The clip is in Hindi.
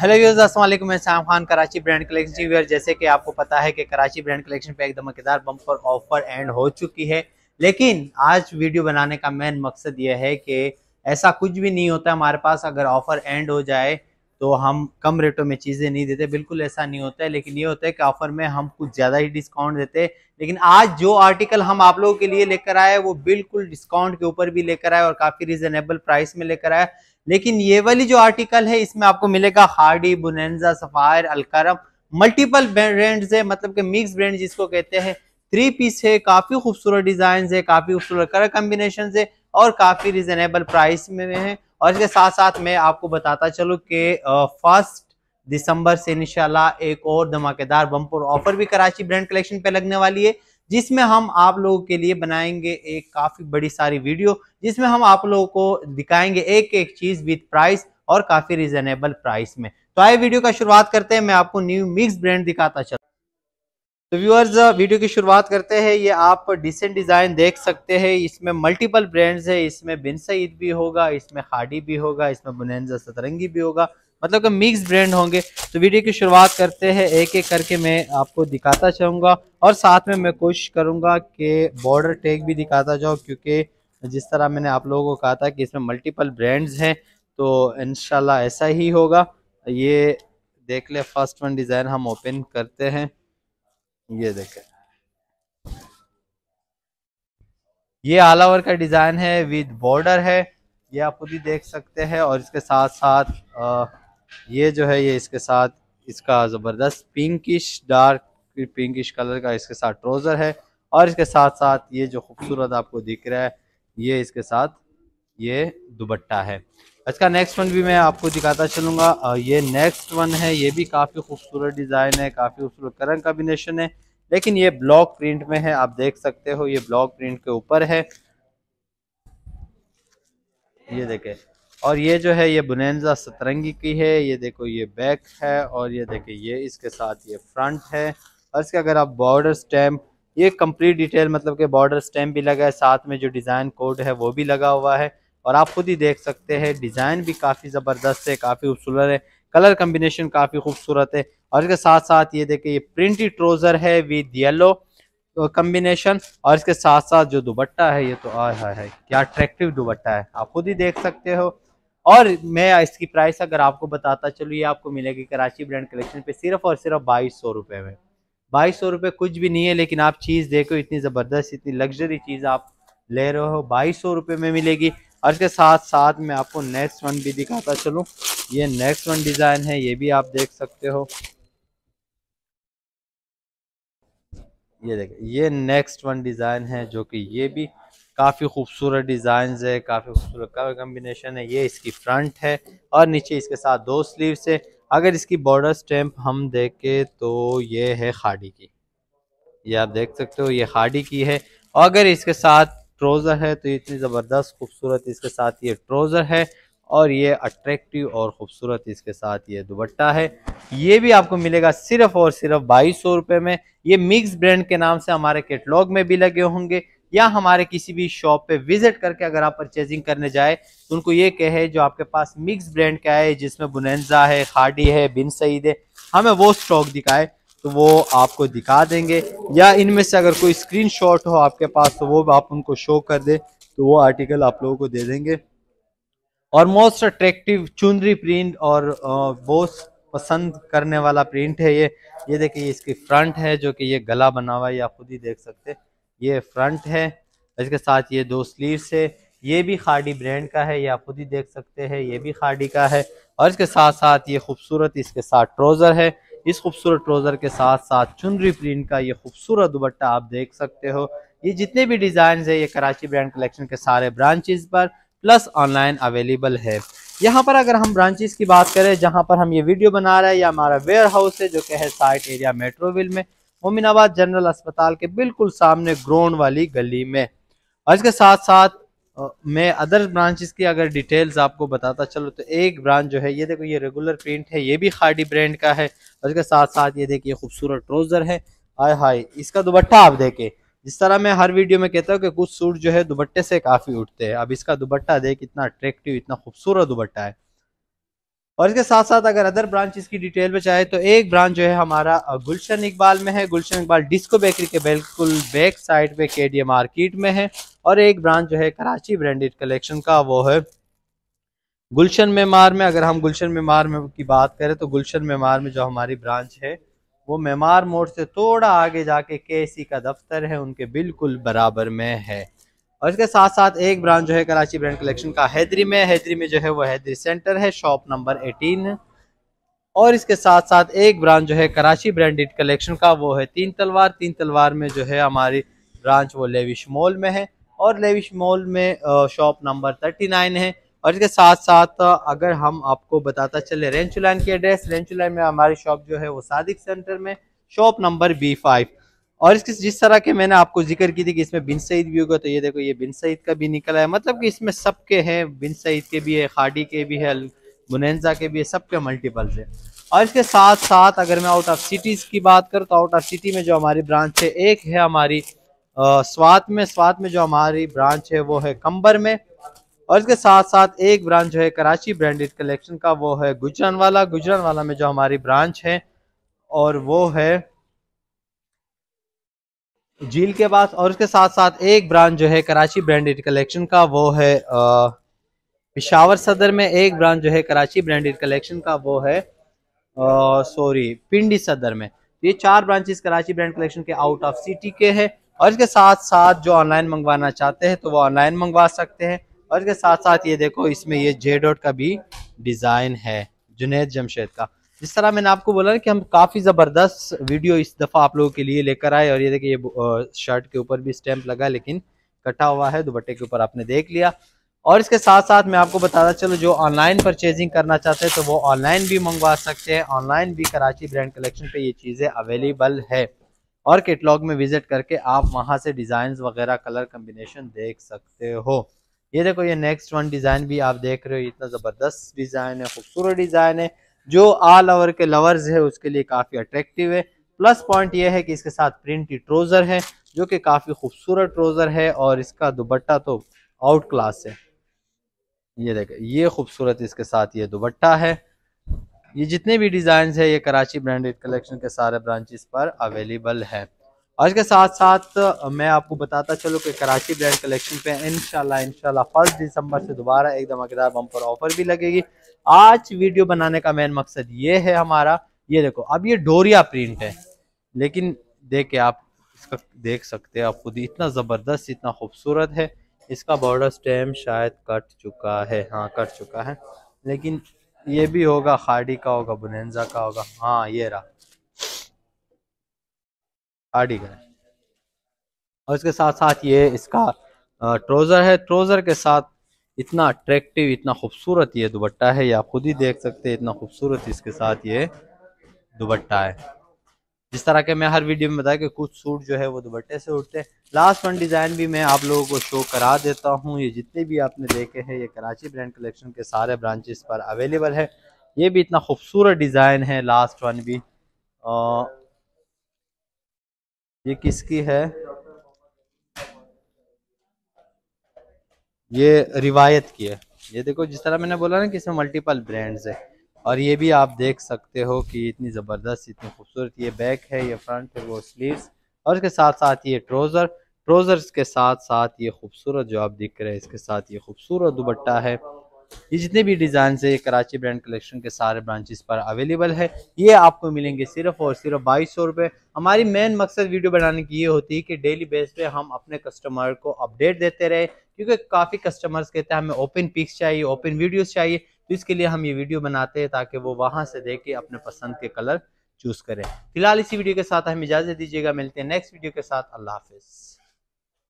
हेलो यूज असल मैं शाम खान कराची ब्रांड कलेक्शन जी जैसे कि आपको पता है कि कराची ब्रांड कलेक्शन पे एक धमाकेदार बम्पर ऑफर एंड हो चुकी है लेकिन आज वीडियो बनाने का मेन मकसद यह है कि ऐसा कुछ भी नहीं होता हमारे पास अगर ऑफर एंड हो जाए तो हम कम रेटों में चीज़ें नहीं देते बिल्कुल ऐसा नहीं होता है लेकिन ये होता है कि ऑफर में हम कुछ ज़्यादा ही डिस्काउंट देते लेकिन आज जो आर्टिकल हम आप लोगों के लिए लेकर आए वो बिल्कुल डिस्काउंट के ऊपर भी लेकर आए और काफ़ी रिजनेबल प्राइस में लेकर आए लेकिन ये वाली जो आर्टिकल है इसमें आपको मिलेगा हार्डी बुनेजा सफ़ायर अलकरम मल्टीपल ब्रांड्स है मतलब कि मिक्स ब्रांड जिसको कहते हैं थ्री पीस है काफ़ी खूबसूरत डिज़ाइन है काफ़ी खूबसूरत कलर कम्बिनेशन है और काफ़ी रिजनेबल प्राइस में है और इसके साथ साथ मैं आपको बताता चलू कि फर्स्ट दिसंबर से इनशाला एक और धमाकेदार बम्पर ऑफर भी कराची ब्रांड कलेक्शन पे लगने वाली है जिसमें हम आप लोगों के लिए बनाएंगे एक काफ़ी बड़ी सारी वीडियो जिसमें हम आप लोगों को दिखाएंगे एक एक चीज़ विथ प्राइस और काफ़ी रिजनेबल प्राइस में तो आए वीडियो का शुरुआत करते हैं मैं आपको न्यू मिक्स ब्रांड दिखाता चल तो व्यूअर्स वीडियो की शुरुआत करते हैं ये आप डिसेंट डिज़ाइन देख सकते हैं इसमें मल्टीपल ब्रांड्स है इसमें बिन सईद भी होगा इसमें खाडी भी होगा इसमें बुनजा सतरंगी भी होगा मतलब कि मिक्स ब्रांड होंगे तो वीडियो की शुरुआत करते हैं एक एक करके मैं आपको दिखाता चाहूँगा और साथ में मैं कोशिश करूँगा कि बॉर्डर टैग भी दिखाता जाऊँ क्योंकि जिस तरह मैंने आप लोगों को कहा था कि इसमें मल्टीपल ब्रांड्स हैं तो इन ऐसा ही होगा ये देख ले फर्स्ट वन डिज़ाइन हम ओपन करते हैं ये देखें ये ऑल ओवर का डिज़ाइन है विद बॉर्डर है ये आप खुद ही देख सकते हैं और इसके साथ साथ आ, ये जो है ये इसके साथ इसका ज़बरदस्त पिंकिश डार्क पिंकिश कलर का इसके साथ ट्रोज़र है और इसके साथ साथ ये जो खूबसूरत आपको दिख रहा है ये इसके साथ ये दुबट्टा है इसका नेक्स्ट वन भी मैं आपको दिखाता चलूँगा ये नेक्स्ट वन है ये भी काफ़ी खूबसूरत डिज़ाइन है काफ़ी खूबसूरत करंग कॉम्बिनेशन है लेकिन ये ब्लॉक प्रिंट में है आप देख सकते हो ये ब्लॉक प्रिंट के ऊपर है ये देखें और ये जो है ये बुनैनजा सतरंगी की है ये देखो ये बैक है और ये देखिए ये इसके साथ ये फ्रंट है और इसका अगर आप बॉर्डर स्टैम्प ये कंप्लीट डिटेल मतलब कि बॉर्डर स्टैम्प भी लगा है साथ में जो डिज़ाइन कोड है वो भी लगा हुआ है और आप खुद ही देख सकते हैं डिज़ाइन भी काफ़ी ज़बरदस्त है काफ़ी खूबसूरत है कलर कम्बिनेशन काफ़ी खूबसूरत है और इसके साथ साथ ये देखिए ये प्रिंटी ट्रोज़र है विद येलो कम्बिनेशन और इसके साथ साथ जो दुबट्टा है ये तो आ है क्या अट्रैक्टिव दुबट्टा है आप खुद ही देख सकते हो और मैं इसकी प्राइस अगर आपको बताता चलूँ ये आपको मिलेगी कराची ब्रांड कलेक्शन पे सिर्फ और सिर्फ बाईस सौ रुपये में बाईस सौ रुपये कुछ भी नहीं है लेकिन आप चीज़ देखो इतनी ज़बरदस्त इतनी लग्जरी चीज़ आप ले रहे हो बाईस सौ रुपये में मिलेगी और इसके साथ साथ मैं आपको नेक्स्ट वन भी दिखाता चलूँ ये नेक्स्ट वन डिज़ाइन है ये भी आप देख सकते हो ये देखिए ये नेक्स्ट वन डिज़ाइन है जो कि ये भी काफ़ी खूबसूरत डिज़ाइन है काफ़ी खूबसूरत कलर कम्बिनेशन है ये इसकी फ्रंट है और नीचे इसके साथ दो स्लीव्स है अगर इसकी बॉर्डर स्टैम्प हम देखें तो ये है खाड़ी की ये आप देख सकते हो ये खाड़ी की है और अगर इसके साथ ट्रोज़र है तो इतनी ज़बरदस्त खूबसूरत इसके साथ ये ट्रोज़र है और ये अट्रैक्टिव और ख़ूबसूरत इसके साथ ये दुबट्टा है ये भी आपको मिलेगा सिर्फ और सिर्फ बाईस सौ रुपये में ये मिक्स ब्रांड के नाम से हमारे कैटलॉग में भी लगे होंगे या हमारे किसी भी शॉप पे विजिट करके अगर आप परचेजिंग करने जाए तो उनको ये कहे जो आपके पास मिक्स ब्रांड का है जिसमें बुनजा है खाडी है बिन सईद है हमें वो स्टॉक दिखाए तो वो आपको दिखा देंगे या इनमें से अगर कोई स्क्रीन शॉट हो आपके पास तो वो आप उनको शो कर दे तो वो आर्टिकल आप लोगों को दे देंगे और मोस्ट अट्रैक्टिव चुनरी प्रिंट और बहुत पसंद करने वाला प्रिंट है ये ये देखिए इसकी फ्रंट है जो कि ये गला बना हुआ है आप खुद ही देख सकते हैं ये फ्रंट है इसके साथ ये दो स्लीव्स है ये भी खाडी ब्रांड का है ये आप खुद ही देख सकते हैं ये भी खाडी का है और इसके साथ साथ ये खूबसूरत इसके साथ ट्रोज़र है इस खूबसूरत ट्रोज़र के साथ साथ चुनरी प्रिंट का ये खूबसूरत दुबट्टा आप देख सकते हो ये जितने भी डिज़ाइन है ये कराची ब्रांड कलेक्शन के सारे ब्रांचेज पर प्लस ऑनलाइन अवेलेबल है यहाँ पर अगर हम ब्रांचेस की बात करें जहाँ पर हम ये वीडियो बना रहे हैं या हमारा वेयर हाउस है जो कि है साइट एरिया मेट्रोविल में मोमिनाबाद जनरल अस्पताल के बिल्कुल सामने ग्रोन वाली गली में और इसके साथ साथ मैं अदर ब्रांचेस की अगर डिटेल्स आपको बताता चलो तो एक ब्रांच जो है ये देखो ये रेगुलर प्रिंट है ये भी खाडी ब्रांड का है और इसके साथ साथ ये देखिए खूबसूरत ट्रोज़र है हाय हाय इसका दुबट्टा आप देखें जिस तरह मैं हर वीडियो में कहता हूँ कि कुछ सूट जो है दुबट्टे से काफ़ी उठते हैं अब इसका दुबट्टा देख इतना अट्रेक्टिव इतना खूबसूरत दुबट्टा है और इसके साथ साथ अगर अदर ब्रांच इसकी डिटेल में चाहे तो एक ब्रांच जो है हमारा गुलशन इकबाल में है गुलशन इकबाल डिस्को बेकरी के बिल्कुल बैक साइड पे के डी मार्केट में है और एक ब्रांच जो है कराची ब्रांडेड कलेक्शन का वो है गुलशन मेमार में अगर हम गुलशन मेमार में की बात करें तो गुलशन मेमार में जो हमारी ब्रांच है वो मेमार मोड़ से थोड़ा आगे जाके के का दफ्तर है उनके बिल्कुल बराबर में है और इसके साथ साथ एक ब्रांच जो है कराची ब्रांड कलेक्शन का हैदरी में हैदरी में जो है वो हैदरी सेंटर है शॉप नंबर एटीन और इसके साथ साथ एक ब्रांच जो है कराची ब्रांडेड कलेक्शन का वो है तीन तलवार तीन तलवार में जो है हमारी ब्रांच वो लेविश मॉल में है और लेविश मॉल में शॉप नंबर थर्टी नाइन है और इसके साथ साथ अगर हम आपको बताता चले रेंचू लाइन की एड्रेस रेंचू लाइन में हमारी शॉप जो है वो सादिक सेंटर में शॉप नंबर बी फाइव और इसकी जिस तरह के मैंने आपको जिक्र की थी कि इसमें बिन सईद भी होगा तो ये देखो ये बिन सईद का भी निकला है मतलब कि इसमें सब के हैं बिन सईद के भी है खाडी के भी है मुनजा के भी है सब के मल्टीपल्स है और इसके साथ साथ अगर मैं आउट ऑफ सिटीज़ की बात करूँ तो आउट ऑफ सिटी में जो हमारी ब्रांच है एक है हमारी स्वात में स्वात में जो हमारी ब्रांच है वो है कंबर में और इसके साथ साथ एक ब्रांच जो है कराची ब्रांडेड कलेक्शन का वो है गुजरन वाला में जो हमारी ब्रांच है और वो है झील के पास और उसके साथ साथ एक ब्रांच जो है कराची ब्रांडेड कलेक्शन का वो है पिशावर सदर में एक ब्रांच जो है कराची ब्रांडेड कलेक्शन का वो है सॉरी पिंडी सदर में ये चार ब्रांचेस कराची ब्रांड कलेक्शन के आउट ऑफ सिटी के हैं और इसके साथ साथ जो ऑनलाइन मंगवाना चाहते हैं तो वो ऑनलाइन मंगवा सकते हैं और इसके साथ साथ ये देखो इसमें ये जे डॉट का भी डिज़ाइन है जुनेद जमशेद का जिस तरह मैंने आपको बोला कि हम काफ़ी ज़बरदस्त वीडियो इस दफ़ा आप लोगों के लिए लेकर आए और ये देखिए ये शर्ट के ऊपर भी स्टैंप लगा लेकिन कटा हुआ है दुपट्टे के ऊपर आपने देख लिया और इसके साथ साथ मैं आपको बताता चलो जो ऑनलाइन परचेजिंग करना चाहते हैं तो वो ऑनलाइन भी मंगवा सकते हैं ऑनलाइन भी कराची ब्रांड कलेक्शन पे ये चीज़ें अवेलेबल है और कैटलॉग में विजिट करके आप वहाँ से डिज़ाइन वगैरह कलर कम्बिनेशन देख सकते हो ये देखो ये नेक्स्ट वन डिज़ाइन भी आप देख रहे हो इतना ज़बरदस्त डिज़ाइन है खूबसूरत डिज़ाइन है जो ऑल ओवर के लवर्स है उसके लिए काफ़ी अट्रैक्टिव है प्लस पॉइंट यह है कि इसके साथ प्रिंटी ट्रोज़र है जो कि काफ़ी खूबसूरत ट्रोज़र है और इसका दुबट्टा तो आउट क्लास है ये देखें ये खूबसूरत इसके साथ ये दुबट्टा है ये जितने भी डिज़ाइन है ये कराची ब्रांडेड कलेक्शन के सारे ब्रांचेस पर अवेलेबल है और इसके साथ साथ मैं आपको बताता चलूँ कि कराची ब्रांड कलेक्शन पे इनशाला इनशाला फर्स्ट दिसंबर से दोबारा एक धमाकेदार बम्पर ऑफर भी लगेगी आज वीडियो बनाने का मेन मकसद ये है हमारा ये देखो अब ये डोरिया प्रिंट है लेकिन देखे आप इसका देख सकते हैं आप खुद इतना ज़बरदस्त इतना खूबसूरत है इसका बॉर्डर स्टेम शायद कट चुका है हाँ कट चुका है लेकिन ये भी होगा खाड़ी का होगा बुनजा का होगा हाँ ये रहा खाड़ी का और इसके साथ साथ ये इसका ट्रोज़र है ट्रोज़र के साथ इतना अट्रैक्टिव इतना खूबसूरत ये दुबट्टा है ये आप खुद ही देख सकते हैं इतना खूबसूरत इसके साथ ये दुबट्टा है जिस तरह के मैं हर वीडियो में बताया कि कुछ सूट जो है वो दुबट्टे से उठते हैं लास्ट वन डिज़ाइन भी मैं आप लोगों को शो करा देता हूँ ये जितने भी आपने देखे हैं ये कराची ब्रांड कलेक्शन के सारे ब्रांचेस पर अवेलेबल है ये भी इतना खूबसूरत डिज़ाइन है लास्ट वन भी आ, ये किसकी है ये रिवायत की है ये देखो जिस तरह मैंने बोला ना कि इसमें मल्टीपल ब्रांड्स है और ये भी आप देख सकते हो कि इतनी ज़बरदस्त इतनी खूबसूरत ये बैक है ये फ्रंट है वो स्लीव्स और इसके साथ साथ ये ट्रोज़र ट्रोज़र्स के साथ साथ ये खूबसूरत जो आप दिख रहे हैं इसके साथ ये खूबसूरत दुपट्टा है ये जितने भी डिज़ाइन है कराची ब्रांड कलेक्शन के सारे ब्रांचेस पर अवेलेबल है ये आपको मिलेंगे सिर्फ और सिर्फ बाईस सौ रुपए हमारी मेन मकसद वीडियो बनाने की ये होती है कि डेली बेस पे हम अपने कस्टमर को अपडेट देते रहे क्योंकि काफ़ी कस्टमर्स कहते हैं हमें ओपन पिक्स चाहिए ओपन वीडियोस चाहिए तो इसके लिए हम ये वीडियो बनाते हैं ताकि वो वहां से देख के अपने पसंद के कलर चूज़ करें फिलहाल इसी वीडियो के साथ हम इजाज़त दीजिएगा मिलते हैं नेक्स्ट वीडियो के साथ अल्लाह हाफिज़